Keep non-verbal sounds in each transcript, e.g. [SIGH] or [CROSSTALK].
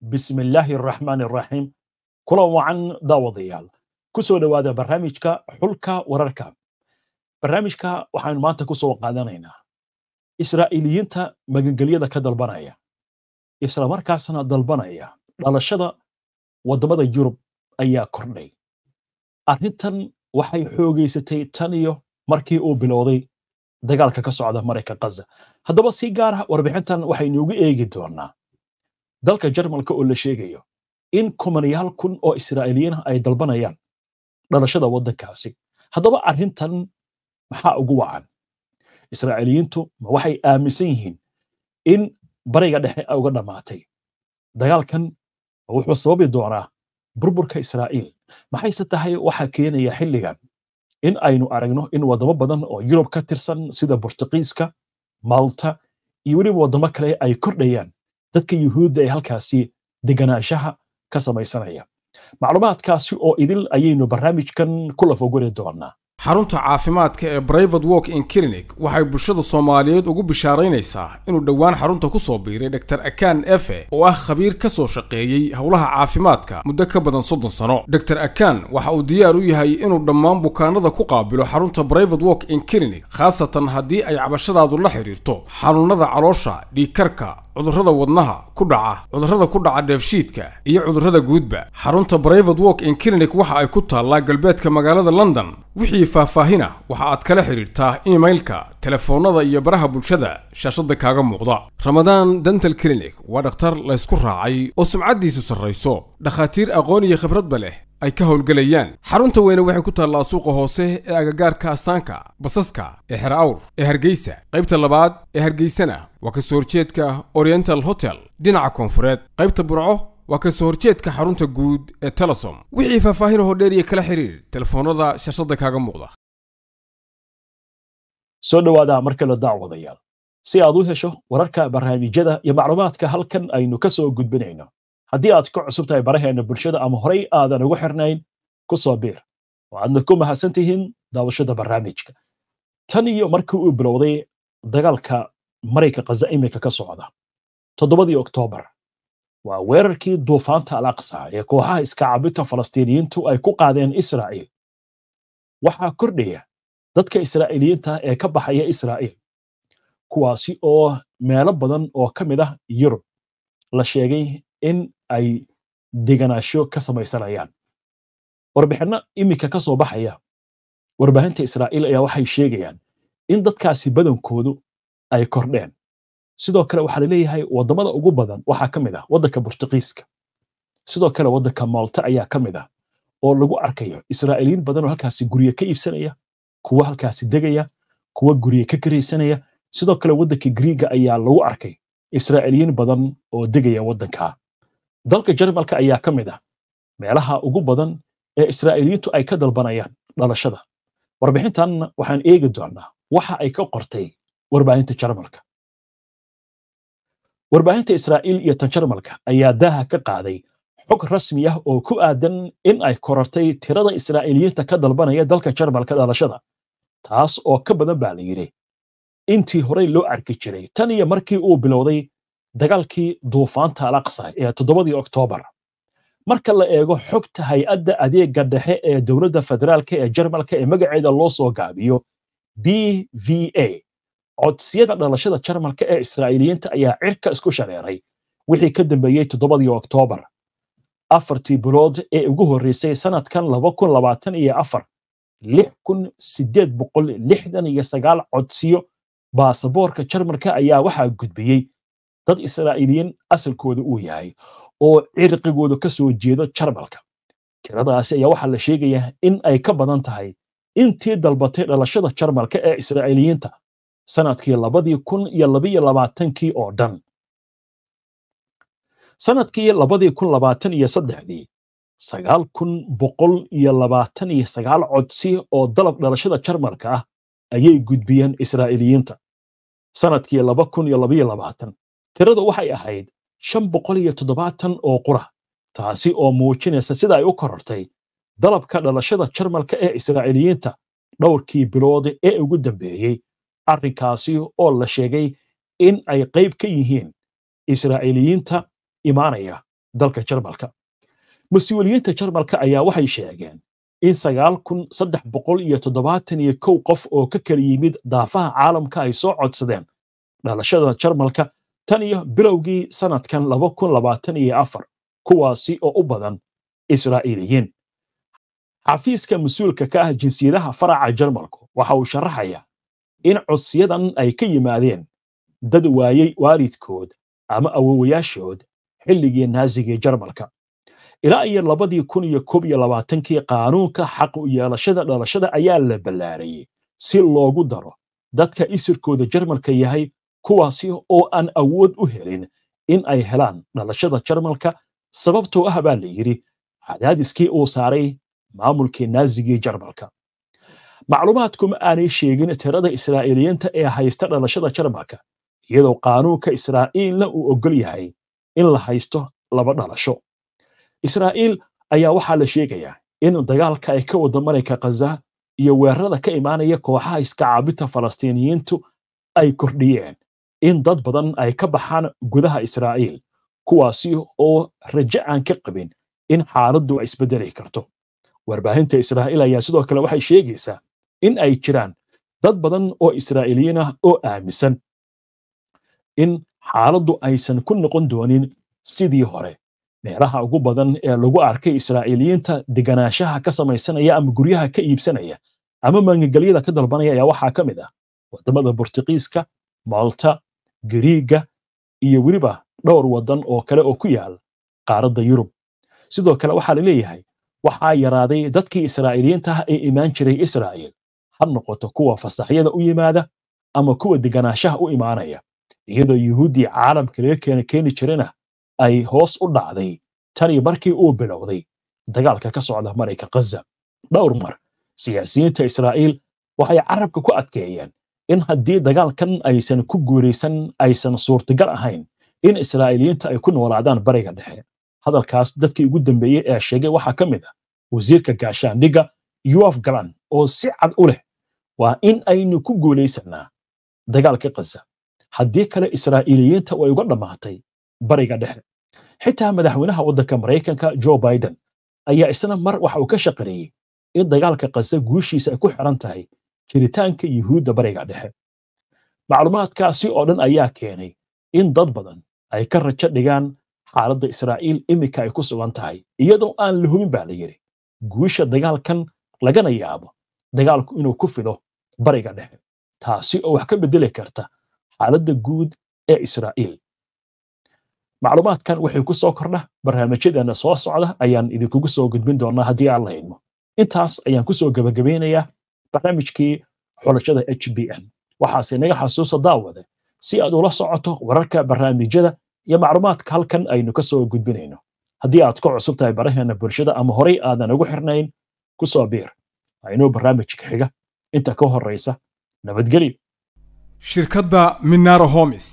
bismi illaahi araxmaan araxiim kulan wacan daawadayaal ku soo dhowaada barnaamijka xulka wararka barnaamijka waxaanu maanta ku soo qaadanaynaa israa'iiliyiinta magangelyada ka dalbanaya islamarkaasna dalbanaya dhalashada waddamada yurub ayaa kordhay arrintan waxay xoogaysatay tan iyo markii uu bilowday dagaalka ka socda maraykan khaza haddaba si gaar ah warbixintan waxaynu ugu eegi doonnaa dalka jarmalka oo la sheegayo in kumanayaal kun oo israa'iiliyiin ay dalbanayaan dhalashada waddankaasi haddaba arrintan maxaa ugu wacan israa'iiliyiintu ma waxay aaminsan yihiin in bariga dhexe ay uga dhammaatay dagaalkan wuxuu sababi doonaa burburka israa'iil maxayse tahay waxaa keenaya xilligan in aynu aragno in waddamo badan oo yurub ka tirsan sida burtuqiiska malta iyo weliba waddamo kale ay kordhayaan dadka yuhuudda ee halkaasi deganaanshaha ka samaysanaya macluumaadkaasi oo idil ayaynu barnaamijkan ku lafogori doonaa xarunta caafimaadka ee brivate walk in clinic waxay bulshada soomaaliyeed ugu bishaaraynaysaa inuu dhowaan xarunta ku soo biiray dr akan efe oo ah khabiir ka soo shaqeeyey howlaha caafimaadka muddo ka badan soddon sano dr akan waxa uu diyaar u yahay inuu dhammaan bukaanada ku qaabilo xarunta brivate work in clinic khaasatan haddii ay cabashadaadu la xidhiirto xanuunada caloosha dhiikarka cudurrada wadnaha ku dhaca cudurrada ku dhaca dheefshiidka iyo cudurrada guudba xarunta braivat work in clinic waxa ay ku taallaa galbeedka magaalada london wixii faahfaahina waxa aad kala xidhiirtaa emailka telefoonnada iyo baraha bulshada shaashadda kaaga muuqda ramadaan dental clinic waa dhakhtar laysku raacay oo sumcaddiisu sarrayso dhakhaatiir aqoon iyo khibradba leh ay ka howlgelayaan xarunta weyne waxay ku taallaa suuqa hoose ee agagaarka astaanka basaska ee xera awr ee hargeysa qaybta labaad ee hargeysana waa ka soo horjeedka oriental hotel dhinaca koonfureed qaybta burco waa ka soo horjeedka xarunta guud ee telesom wixii faahfaahin dheer iyo kala xiriir telefoonada shashada kaaga muuqda soo dhowaadaha mar kale daacwadayaal si aad u hesho wararka barnaamijyada iyo macluumaadka halkan aynu ka soo gudbinayno haddii aad ka cusub tahay baraheenna bulshada ama horay aadan ugu xirnayn ku soo biir waaadna ku mahadsan tihiin daawashada barnaamijka tan iyo markii uu bilowday dagaalka marayka kaza imika ka socda toddobadii oktoobar waa weerarkii duufaanta al ee kooxaha iskaacabinta falastiiniyiintu ay ku qaadeen israa'iil waxaa kordhaya dadka israa'iiliyiinta ee ka baxaya israa'iil kuwaasi oo meelo badan oo ka mid ah yurub la sheegay in ay deganaasho ka samaysanayaan warbixino iminka ka soo baxaya warbaahinta israa'iil ayaa waxay sheegayaan in dadkaasi badankoodu ay kordheen sidoo kale waxaa laleeyahay wadamada ugu badan waxaa ka mid ah waddanka burtuqiiska sidoo kale waddanka malta ayaa ka mid ah oo lagu arkayo israa'iiliyiin badan oo halkaasi gurye ka iibsanaya kuwa halkaasi degaya kuwa gurye ka karaysanaya sidoo kale waddanka griiga ayaa lagu arkay israa'iiliyiin badan oo degaya waddanka dalka jarmalka ayaa ka mid ah meelaha ugu badan ee israa'iiliyiintu ay ka dalbanayaan dhalashada warbixintan waxaan eegi doonaa waxa ay ka qortay warbaahinta jarmalka warbaahinta israa'iil iyo tan jarmalka ayaa daaha ka qaaday xog rasmi ah oo ku aadan in ay korartay tirada israa'iiliyiinta ka dalbanaya dalka jarmalka dhalashada taas oo ka badan baa la yidhi intii horey loo arki jiray tan iyo markii uu bilowday dagaalkii duufaanta alaqsa ee toddobadii oktoobar marka la eego xogta hay-adda adeega dhexe ee dowladda federaalka ee jarmalka ee magaceeda loo soo gaabiyo b v a codsiyada dhalashada jarmalka ee israa'iiliyiinta ayaa cirka isku shareeray wixii ka dambeeyey toddobadii oktoobar afartii bilood ee ugu horreysay sanadkan laba kun labaatan iyo afar lix kun sideed boqol lixdan iyo sagaal codsiyo baasaboorka jarmalka ayaa waxaa gudbiyey dad israa'iiliyiin asalkooda uu yahay oo cirqigooda ka soo jeeda jarmalka tiradaasi ayaa waxaa la sheegayaa in ay ka badan tahay intii dalbatay dhalashada jarmalka ee israa'iiliyiinta sanadkii labadii kun iyo labiyo labaatankii oo dhan sanadkii labadii kun labaatan iyo saddexdii sagaal kun boqol iyo labaatan iyo sagaal codsi oo dalab dhalashada jarmalka ah ayay gudbiyeen israa'iiliyiinta sanadkii laba kun iyo labiyo labaatan tiradu waxay ahayd shan boqol iyo toddobaatan oo qura taasi oo muujinaysa sida ay u korortay dalabka dhalashada jarmalka ee israa'iiliyiinta dhowrkii biloode ee ugu dambeeyey arrinkaasi oo la sheegay in ay qayb ka yihiin israa'iiliyiinta imaanaya dalka jarmalka mas-uuliyiinta jarmalka ayaa waxay sheegeen in sagaal kun saddex boqol iyo toddobaatan iyo kow qof oo ka kala yimid daafaha caalamka ay soo codsadeen dhalashada jarmalka tan iyo bilowgii sannadkan laba kun labaatan iyo afar kuwaasi oo u badan israa'iiliyiin xafiiska mas-uulka ka ah jinsiyadaha faraca jarmalku waxa uu sharaxayaa in codsiyadan ay ka yimaadeen dad waayey waalidkood ama awowayaashood xilligii naasigii jarmalka ilaa iyo labadii kun iyo koob iyo labaatankii qaanuunka xaq u yeelashada dhalashada ayaa la ballaarayey si loogu daro dadka isirkooda jarmalka yahay kuwaasi oo aan awood u helin in ay helaan dhalashada jarmalka sababtoo ah baa la yidhi cadaadiskii uu saaray maamulkii naasigii jarmalka macluumaadkuma aanay sheegin tirada israa'iiliyiinta ee haysta dhalashada jarmalka iyadoo qaanuunka israa'iilna uu ogol yahay in la haysto laba dhalasho israa'iil ayaa waxaa la sheegayaa in dagaalka ay ka wada marayka khaza iyo weerarada ka imaanaya kooxaha iskacaabinta falastiiniyiintu ay kordhiyeen in dad badan ay ka baxaan gudaha israa'iil kuwaasi oo raje aan ka qabin in xaaladdu ay isbedeli karto warbaahinta israa'iil ayaa sidoo kale waxay sheegaysaa in ay jiraan dad badan oo israa'iiliyiin ah oo aaminsan in xaaladdu aysan ku noqon doonin sidii hore meelaha ugu badan ee lagu arkay israa'iiliyiinta deganaashaha ka samaysanaya ama guryaha ka iibsanaya ama maangagalyada ka dalbanaya ayaa waxaa ka mid ah waddamada bortuqiiska malta gariiga iyo weliba dhowr waddan oo kale oo ku yaal qaaradda yurub sidoo kale waxaa la leeyahay waxaa yaraaday dadkii israa'iiliyiinta ah ee imaan jiray israa'iil ha noqoto kuwa fasaxyada u yimaada ama kuwa deganaanshaha u imaanaya iyadoo yuhuuddii caalamka laga keeni jirana ah ay hoos u dhacday tani markii uu bilowday dagaalka ka socda marayka khaza dhowr mar siyaasiyiinta israa'iil waxay carabka ku adkeeyeen in haddii dagaalkan aysan ku guuraysan aysan suurtagal ahayn in israa'iiliyiinta ay ku noolaadaan bariga dhexe hadalkaas dadkii ugu dambeeyey ee sheegay waxaa ka mid ah wasiirka gaashaandhigga yuaf galan oo si cad u leh waa in aynu ku guulaysanaa dagaalka kasa haddii kale israa'iiliyiinta way uga dhammaatay bariga dhexe xitaa madaxweynaha waddanka maraykanka jo biden ayaa isna mar waxa uu ka shaqareeyey in dagaalka kasa guushiisa ay ku xiran tahay jiritaanka yuhuudda bariga dhexe macluumaadkaasi oo dhan ayaa keenay in dad badan ay ka rajo dhigaan xaaladda israa'iil iminka ay ku sugan tahay iyadoo aan la hubin baa la yidhi guusha dagaalkan lagana yaabo dagaalku inuu ku fido bariga dhexe taasi oo wax ka bedeli karta xaaladda guud ee israa'iil macluumaadkan waxay ku soo kordha barnaamijyadeena soo socda ayaan idinkugu soo gudbin doonaa haddii aan la haydmo intaas ayaan ku soo barnaamijkii xulashada h b n waxaase inaga xasuusa daawade si aad ula socoto wararka barnaamijyada iyo macluumaadka halkan aynu ka gudbinayno haddii aad ku cusub tahay baraheena bulshada ama horay aadan ugu xirnayn ku soo biir waa barnaamijka xiga inta ka horraysa nabadgelyo shirkadda minaro homis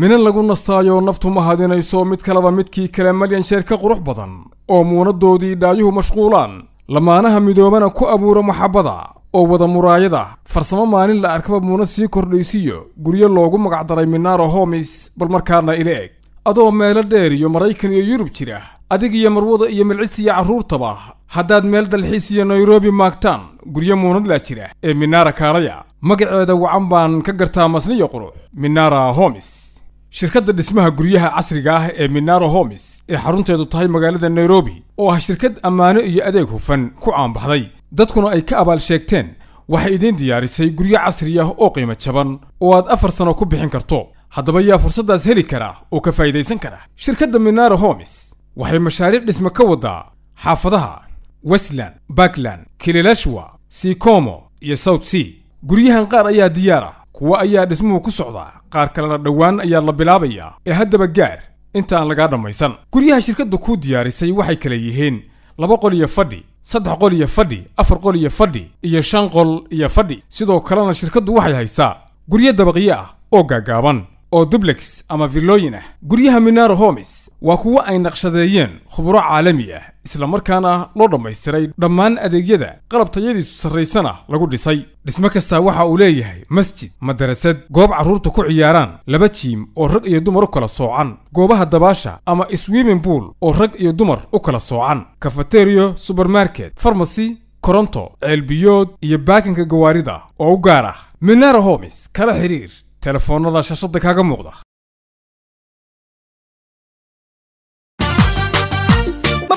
minan lagu nastaayo naftu ma hadinayso mid kaleba midkii kale malyan sheer ka qurux badan oo muunadoodii dhaayuhu mashquulaan lamaanaha midoobana ku abuura maxabbada oo wada muraayada farsamo maalin la arkaba muunad sii kordhaysiyo guryo loogu magacdaray minaro homis bal markaana ila eg adoo meelo dheer iyo maraykan iyo yurub jira adig iyo marwada iyo milcis iyo carruurtaba haddaad meel dalxiis iyo nairobi maagtaan guryo muunadlaa jira ee minaara kaalaya magaceeda wacan baan ka gartaa masniyo qurux minaara homis shirkadda dhismaha guryaha casriga ah ee minara homis ee xarunteedu tahay magaalada nairobi oo ah shirkad ammaano iyo adeeg hufan ku caanbaxday dadkuna ay ka abaal sheegteen waxay idiin diyaarisay guryo casri ah oo qiimo jaban oo aad afar sano ku bixin karto haddaba yaa fursaddaas heli kara oo ka faa'idaysan kara shirkadda minara homis waxay mashaariic dhisme ka wadaa xaafadaha westland bakland kililashwa sikomo iyo south sea guryahan qaar ayaa diyaar ah kuwo ayaa dhismuhu ku socdaa qaar kalena dhowaan ayaa la bilaabayaa ee haddaba gaar inta aan lagaa dhammaysan guryaha shirkadda kuu diyaarisay waxay kala yihiin laba qol iyo fadhi saddex qol iyo fadhi afar qol iyo fadhi iyo shan qol iyo fadhi sidoo kalena shirkaddu waxay haysaa guryo dabaqyo ah oo gaagaaban oo dublex ama villooyin ah guryaha minaro homes waa kuwo ay naqshadeeyeen khuburo caalami ah isla markaana loo dhammaystiray dhammaan adeegyada qalab tayadiisu sarraysana lagu dhisay dhismo kastaa waxa uu leeyahay masjid madarasad goob carruurta ku ciyaaraan laba jiim oo rag iyo dumar u kala soocan goobaha dabaasha ama swimming buol oo rag iyo dumar u kala soocan kafateriyo subermarket farmasy koronto ceelbiyood iyo baakinka gawaarida oo u gaar ah minaro homes kala xidhiir telefoonada shashada kaaga muuqda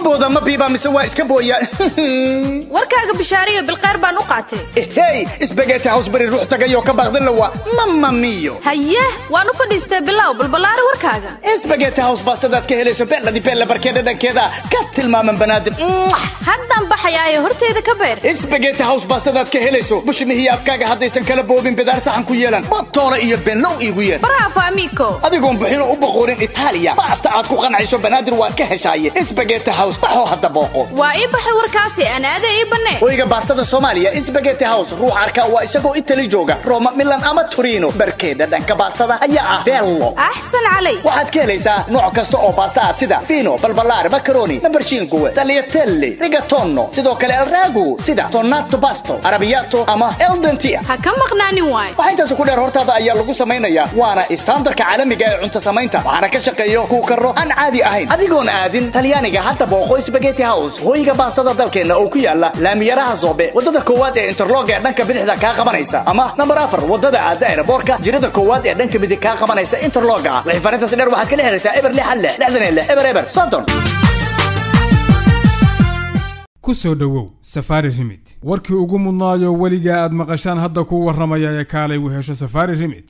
بودا ما بيبا مسوا اسكبويا [LAUGHS] وركا بشاريه بالقربة نقعتي هي اسبقيتي اصبري روح تقيو كباخد اللوا ماما ميو هيا وانو فديست بلاو بالبلاري وركا اسبقيتي هاوس باستا دات كهلي سبيلا دي بيلا بركيدا دا كذا كتل ماما بنادم هدا بحيا يا هرتي ذا كبير اسبقيتي هاوس باستا دات كهلي سو مش ان هي افكاكا هادي سنكلا بوبين بدار ساحن كويلا بطورة ايا بين لو ايا برافو اميكو ادي قوم بحينو ايطاليا باستا اكو قنعيشو بنادر وات كهشاي اسبقيتي هاوس baxo hadda booqo waa ii baxay warkaasi anaada ii banne oyga baastada soomaaliya isbageti house ruux arka waa isagoo itali jooga roma milan ama torino barkeeda dhanka baastada ayaa ah bello axsan calay waxaad ka helaysaa nooc kasta oo baasta ah sida fino balbalaar macaroni nambarshiinkuwe talyatelli rigatonno sidoo kale alraagu sida tonato basto arabiyato ama eldentia ha ka maqnaanin waay waxaa intaas ku dheer hortaada ayaa lagu samaynayaa waana standarka caalamiga ah ee cunto samaynta waxaana ka shaqeeyo kuukaro aan caadi ahayn adigoon aadin talyaaniga hadda booq booqo sbageti house hooyga baastada dalkeenna oo ku yaala laamiyaraha soobe waddada koowaad ee interlog ee dhanka bidixda kaa qabanaysa ama nambar afar waddada aadda eeraboorka jirada koowaad ee dhanka midig kaa qabanaysa interloga ah waxay farintaasi dheer waxaad kala xiriirtaa eber lixan leh lixdan leh eber eber soddon kusoo dhowow safaari rimit warkii ugu mudnaayo weligaa aad maqashaan hadda ku warramaya ee kaalay u hesho safaari rimit